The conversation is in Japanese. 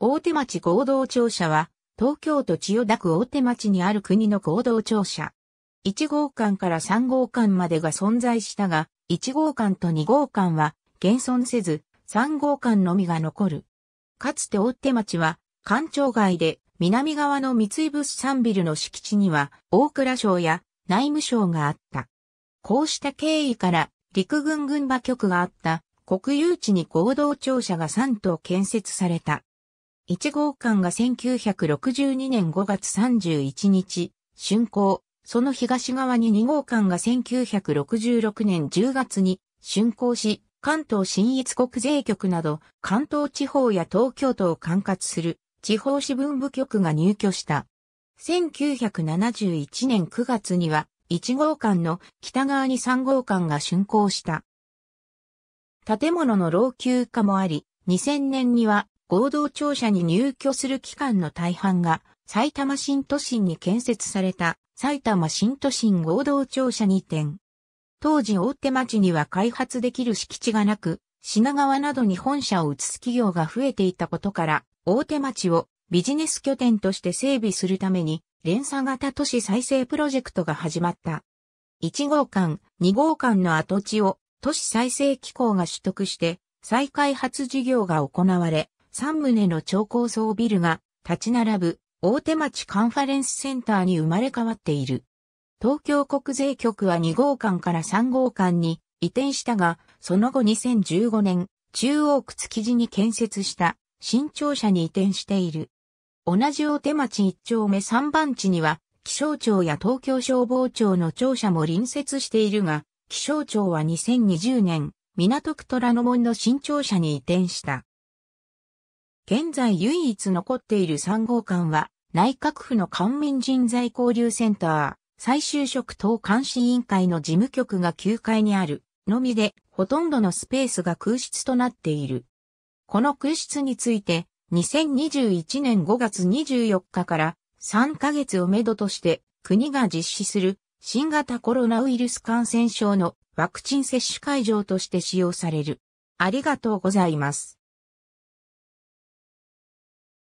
大手町合同庁舎は、東京都千代田区大手町にある国の合同庁舎。1号館から3号館までが存在したが、1号館と2号館は現存せず、3号館のみが残る。かつて大手町は、官庁街で南側の三井物産ビルの敷地には大蔵省や内務省があった。こうした経緯から陸軍軍馬局があった国有地に合同庁舎が3棟建設された。1号館が1962年5月31日、竣工。その東側に2号館が1966年10月に竣工し、関東新一国税局など、関東地方や東京都を管轄する地方支分部局が入居した。1971年9月には、1号館の北側に3号館が竣工した。建物の老朽化もあり、2000年には合同庁舎に入居する機関の大半が、埼玉新都心に建設された埼玉新都心合同庁舎に転。当時大手町には開発できる敷地がなく、品川などに本社を移す企業が増えていたことから、大手町をビジネス拠点として整備するために、連鎖型都市再生プロジェクトが始まった。1号館、2号館の跡地を都市再生機構が取得して、再開発事業が行われ、3棟の超高層ビルが立ち並ぶ大手町カンファレンスセンターに生まれ変わっている。東京国税局は2号館から3号館に移転したが、その後2015年、中央区築地に建設した新庁舎に移転している。同じ大手町1丁目3番地には、気象庁や東京消防庁の庁舎も隣接しているが、気象庁は2020年、港区虎ノ門の新庁舎に移転した。現在唯一残っている3号館は、内閣府の官民人材交流センター、再就職等監視委員会の事務局が9階にある、のみで、ほとんどのスペースが空室となっている。この空室について、2021年5月24日から3ヶ月をめどとして国が実施する新型コロナウイルス感染症のワクチン接種会場として使用される。ありがとうございます。